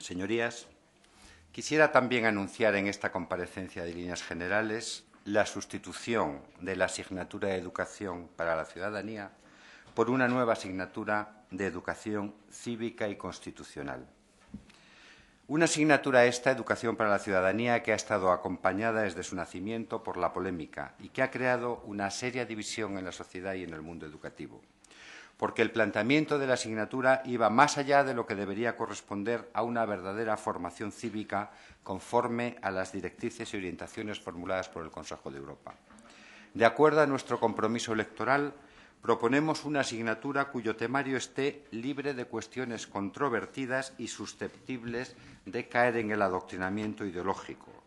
Señorías, quisiera también anunciar en esta comparecencia de líneas generales la sustitución de la asignatura de Educación para la Ciudadanía por una nueva asignatura de Educación Cívica y Constitucional. Una asignatura esta, Educación para la Ciudadanía, que ha estado acompañada desde su nacimiento por la polémica y que ha creado una seria división en la sociedad y en el mundo educativo porque el planteamiento de la asignatura iba más allá de lo que debería corresponder a una verdadera formación cívica conforme a las directrices y orientaciones formuladas por el Consejo de Europa. De acuerdo a nuestro compromiso electoral, proponemos una asignatura cuyo temario esté libre de cuestiones controvertidas y susceptibles de caer en el adoctrinamiento ideológico,